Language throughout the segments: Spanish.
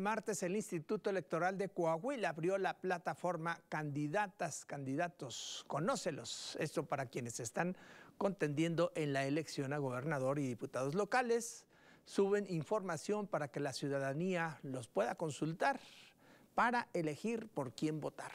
martes el Instituto Electoral de Coahuila abrió la plataforma Candidatas, Candidatos, Conócelos. Esto para quienes están contendiendo en la elección a gobernador y diputados locales. Suben información para que la ciudadanía los pueda consultar para elegir por quién votar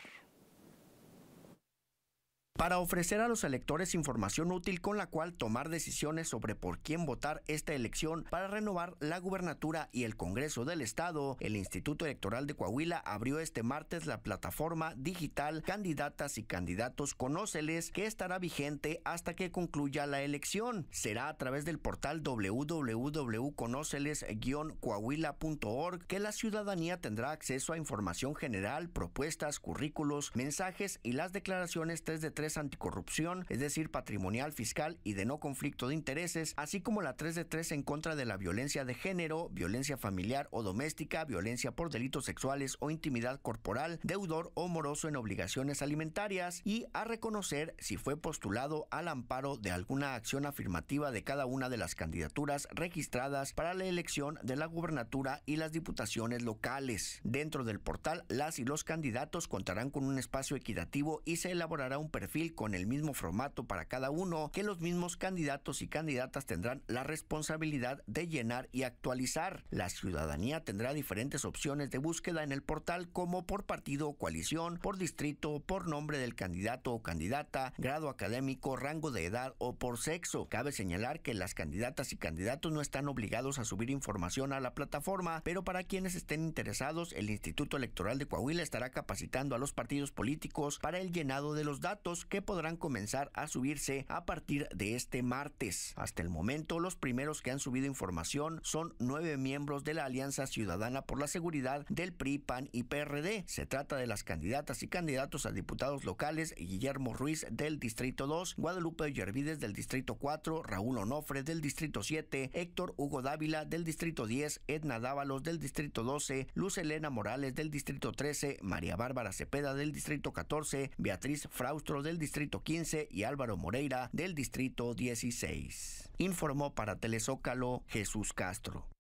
para ofrecer a los electores información útil con la cual tomar decisiones sobre por quién votar esta elección para renovar la gubernatura y el Congreso del Estado. El Instituto Electoral de Coahuila abrió este martes la plataforma digital Candidatas y Candidatos Conóceles que estará vigente hasta que concluya la elección. Será a través del portal www.conóceles-coahuila.org que la ciudadanía tendrá acceso a información general, propuestas, currículos, mensajes y las declaraciones de tres anticorrupción, es decir, patrimonial, fiscal y de no conflicto de intereses, así como la 3 de 3 en contra de la violencia de género, violencia familiar o doméstica, violencia por delitos sexuales o intimidad corporal, deudor o moroso en obligaciones alimentarias y a reconocer si fue postulado al amparo de alguna acción afirmativa de cada una de las candidaturas registradas para la elección de la gubernatura y las diputaciones locales. Dentro del portal, las y los candidatos contarán con un espacio equitativo y se elaborará un perfil con el mismo formato para cada uno que los mismos candidatos y candidatas tendrán la responsabilidad de llenar y actualizar. La ciudadanía tendrá diferentes opciones de búsqueda en el portal como por partido o coalición, por distrito, por nombre del candidato o candidata, grado académico, rango de edad o por sexo. Cabe señalar que las candidatas y candidatos no están obligados a subir información a la plataforma, pero para quienes estén interesados, el Instituto Electoral de Coahuila estará capacitando a los partidos políticos para el llenado de los datos que podrán comenzar a subirse a partir de este martes. Hasta el momento, los primeros que han subido información son nueve miembros de la Alianza Ciudadana por la Seguridad del PRI, PAN y PRD. Se trata de las candidatas y candidatos a diputados locales Guillermo Ruiz del Distrito 2, Guadalupe Yervides del Distrito 4, Raúl Onofre del Distrito 7, Héctor Hugo Dávila del Distrito 10, Edna Dávalos del Distrito 12, Luz Elena Morales del Distrito 13, María Bárbara Cepeda del Distrito 14, Beatriz Fraustro del del Distrito 15 y Álvaro Moreira del Distrito 16. Informó para Telezócalo Jesús Castro.